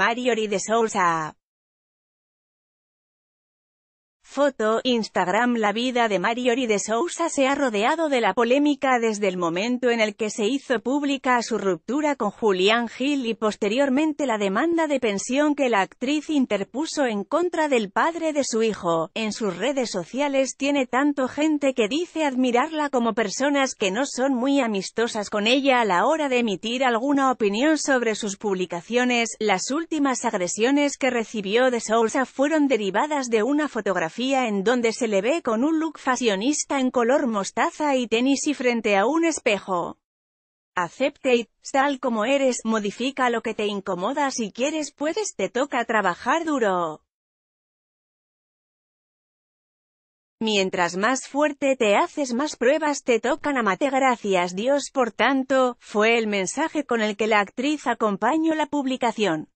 Mariori de Sousa. Foto, Instagram La vida de Mariori de Sousa se ha rodeado de la polémica desde el momento en el que se hizo pública su ruptura con Julián Gil y posteriormente la demanda de pensión que la actriz interpuso en contra del padre de su hijo. En sus redes sociales tiene tanto gente que dice admirarla como personas que no son muy amistosas con ella a la hora de emitir alguna opinión sobre sus publicaciones. Las últimas agresiones que recibió de Sousa fueron derivadas de una fotografía en donde se le ve con un look fashionista en color mostaza y tenis y frente a un espejo. Acepte y, tal como eres, modifica lo que te incomoda si quieres puedes te toca trabajar duro. Mientras más fuerte te haces más pruebas te tocan a mate gracias Dios por tanto, fue el mensaje con el que la actriz acompañó la publicación.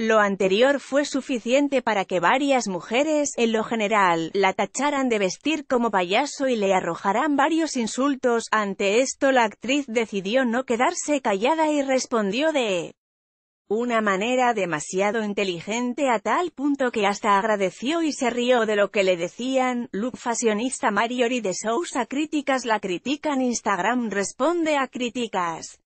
Lo anterior fue suficiente para que varias mujeres, en lo general, la tacharan de vestir como payaso y le arrojaran varios insultos. Ante esto la actriz decidió no quedarse callada y respondió de una manera demasiado inteligente a tal punto que hasta agradeció y se rió de lo que le decían. Look fashionista Mariori de Sousa Críticas la critican Instagram responde a críticas.